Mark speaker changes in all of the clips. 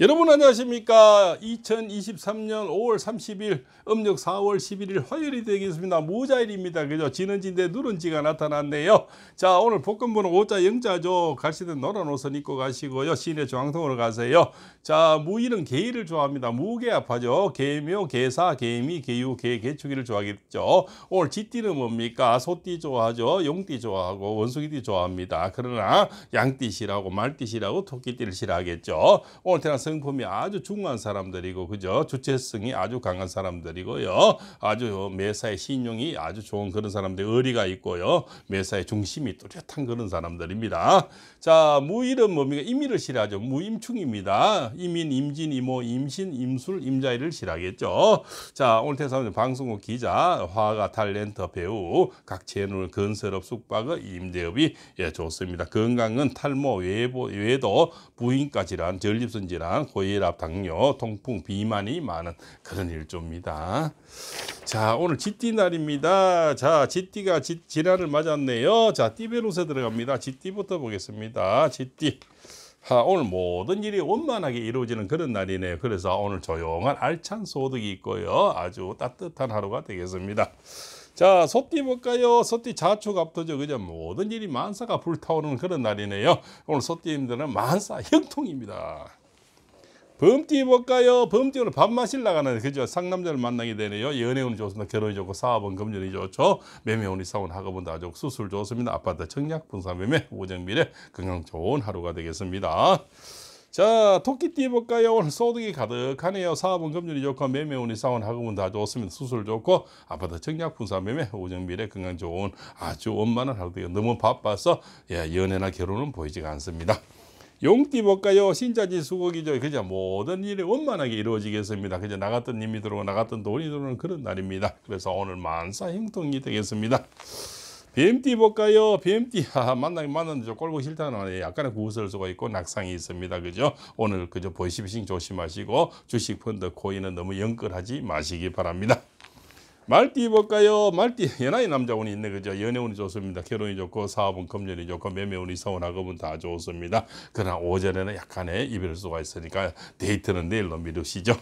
Speaker 1: 여러분 안녕하십니까 2023년 5월 30일 음력 4월 11일 화요일이 되겠습니다 모자일입니다 그죠 지는지인데 누른지가 나타났네요 자 오늘 복권번호 5자 0자죠 갈시든 노란 옷을 입고 가시고요 시내 중앙통으로 가세요 자무일는개이를 좋아합니다 무게아파죠 개묘 개사 개미 개유 개 개축이를 좋아하겠죠 오늘 쥐띠는 뭡니까 소띠 좋아하죠 용띠 좋아하고 원숭이띠 좋아합니다 그러나 양띠시라고 말띠시라고 토끼띠를 싫어하겠죠 오늘 태어났 성품이 아주 중한 사람들이고 그죠 주체성이 아주 강한 사람들이고요 아주 매사에 신용이 아주 좋은 그런 사람들 의리가 있고요 매사에 중심이 뚜렷한 그런 사람들입니다 자 무일은 뭡니까 임의를 실하죠 무임충입니다 임인 임진 이모 임신 임술 임자이를 실하겠죠 자 오늘 태사는 방송국 기자 화가 탤런트 배우 각 채널 건설업 숙박의 임대업이 예 좋습니다 건강은 탈모 외보 외에도 부인까지란 전립선 질환 질환, 고혈압, 당뇨, 통풍, 비만이 많은 그런 일조입니다. 자, 오늘 쥐띠 날입니다. 자, 쥐띠가 지, 질을 맞았네요. 자, 띠베로세 들어갑니다. 쥐띠부터 보겠습니다. 쥐띠. 하, 오늘 모든 일이 원만하게 이루어지는 그런 날이네요. 그래서 오늘 조용한 알찬 소득이 있고요. 아주 따뜻한 하루가 되겠습니다. 자, 소띠 볼까요? 소띠 자축 앞두죠. 그죠? 모든 일이 만사가 불타오르는 그런 날이네요. 오늘 소띠님들은 만사 형통입니다. 범띠 볼까요? 범띠 오늘 밥 마실 나가는 그죠? 상남자를 만나게 되네요. 연애운 좋습니다. 결혼이 좋고 사업은 금전이 좋죠. 매매운이 사원 학업은 다 좋고 수술 좋습니다. 아파트 청약 분산 매매 우정 미래 건강 좋은 하루가 되겠습니다. 자 토끼띠 볼까요? 오늘 소득이 가득하네요. 사업은 금전이 좋고 매매운이 사원 학업은 다 좋습니다. 수술 좋고 아파트 청약분산 매매 우정미래 건강 좋은 아주 원만한 하루 되요 너무 바빠서 예, 연애나 결혼은 보이지가 않습니다. 용띠 볼까요? 신자지 수국이죠. 그저 모든 일이 원만하게 이루어지겠습니다. 그저 나갔던 님이 들어오고 나갔던 돈이 들어오는 그런 날입니다. 그래서 오늘 만사 형통이 되겠습니다. BMT 볼까요? BMT 아, 만나기 만났는데 꼴보기 싫다는 약간의 구설수가 있고 낙상이 있습니다. 그죠? 오늘 그저 보이시피싱 조심하시고 주식 펀드 코인은 너무 영끌하지 마시기 바랍니다. 말띠 볼까요 말띠 연하의 남자운이 있네 그죠? 연애운이 좋습니다. 결혼이 좋고 사업은 금전이 좋고 매매운이 성운 학업은 다 좋습니다. 그러나 오전에는 약간의 이별수가 있으니까 데이트는 내일로 미루시죠.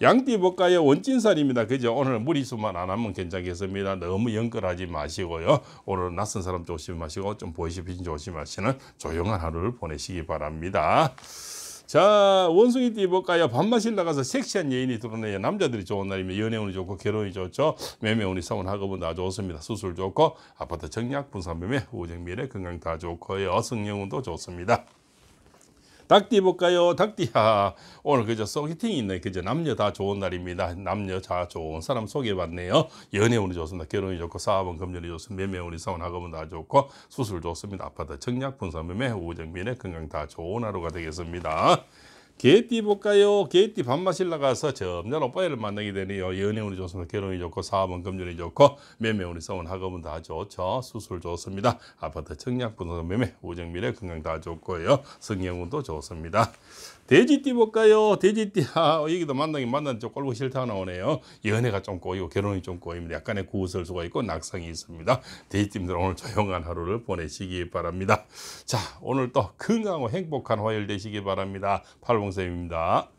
Speaker 1: 양띠 볼까요? 원진산입니다 그죠? 오늘 무리수만 안 하면 괜찮겠습니다. 너무 연결하지 마시고요. 오늘 낯선 사람 조심하시고 좀 보이시면 조심하시는 조용한 하루를 보내시기 바랍니다. 자 원숭이 띠볼까요? 밤마실 나가서 섹시한 예인이 드러내야 남자들이 좋은 날이면 연애운이 좋고 결혼이 좋죠. 매매운이 성운 학업은 다 좋습니다. 수술 좋고 아파트 정약 분산 매매 우정 미래 건강 다 좋고요. 성형운도 좋습니다. 닭띠 볼까요? 닭띠야. 오늘 그저 소개팅이 있네. 그저 남녀 다 좋은 날입니다. 남녀 다 좋은 사람 소개해봤네요 연애운이 좋습니다. 결혼이 좋고 사업은 금전이 좋습니다. 매매운이 사원 학업은 다 좋고 수술 좋습니다. 아파트 청약 분사 매매 우정 미래 건강 다 좋은 하루가 되겠습니다. 개띠 볼까요? 개띠 밥 마실 나가서 점점 오빠를 만나게 되네요. 연애운이 좋습니다. 결혼이 좋고 사업은 금전이 좋고 매매운이 성은 학업은 다 좋죠. 수술 좋습니다. 아파트 청약 분석 매매 우정 미래 건강 다 좋고요. 성형운도 좋습니다. 돼지띠 볼까요? 돼지띠 아 여기도 만나긴 만났죠. 꼴보기 싫다 나오네요. 연애가 좀 꼬이고 결혼이 좀 꼬입니다. 약간의 구설수가 있고 낙상이 있습니다. 돼지띠들 오늘 조용한 하루를 보내시기 바랍니다. 자 오늘 또 건강하고 행복한 화요일 되시기 바랍니다. 8월 봉님입니다